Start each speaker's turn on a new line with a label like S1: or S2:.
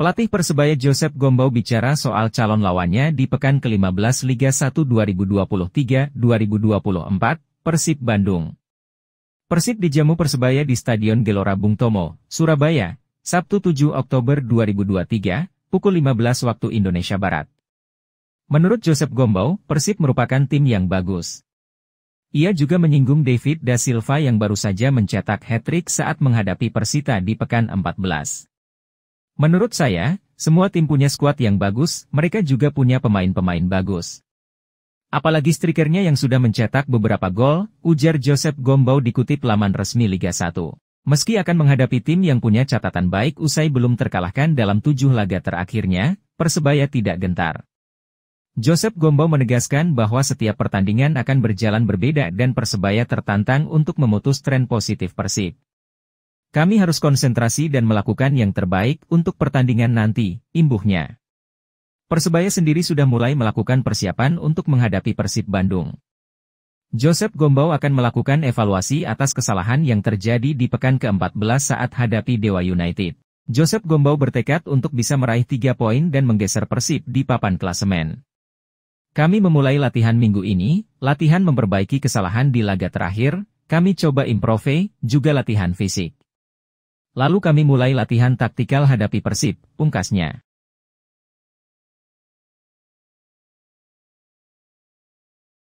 S1: Pelatih Persebaya Joseph Gombau bicara soal calon lawannya di pekan ke-15 Liga 1 2023-2024, Persib Bandung. Persib dijamu Persebaya di Stadion Gelora Bung Tomo, Surabaya, Sabtu 7 Oktober 2023, pukul 15 waktu Indonesia Barat. Menurut Joseph Gombau, Persib merupakan tim yang bagus. Ia juga menyinggung David Da Silva yang baru saja mencetak hat-trick saat menghadapi Persita di pekan 14. Menurut saya, semua tim punya skuad yang bagus, mereka juga punya pemain-pemain bagus. Apalagi strikernya yang sudah mencetak beberapa gol, ujar Joseph Gombau dikutip laman resmi Liga 1. Meski akan menghadapi tim yang punya catatan baik usai belum terkalahkan dalam tujuh laga terakhirnya, Persebaya tidak gentar. Joseph Gombau menegaskan bahwa setiap pertandingan akan berjalan berbeda dan Persebaya tertantang untuk memutus tren positif Persib. Kami harus konsentrasi dan melakukan yang terbaik untuk pertandingan nanti, imbuhnya. Persebaya sendiri sudah mulai melakukan persiapan untuk menghadapi Persib Bandung. Joseph Gombau akan melakukan evaluasi atas kesalahan yang terjadi di pekan ke-14 saat hadapi Dewa United. Joseph Gombau bertekad untuk bisa meraih 3 poin dan menggeser Persib di papan klasemen. Kami memulai latihan minggu ini, latihan memperbaiki kesalahan di laga terakhir, kami coba improve, juga latihan fisik. Lalu kami mulai latihan taktikal hadapi Persib, pungkasnya.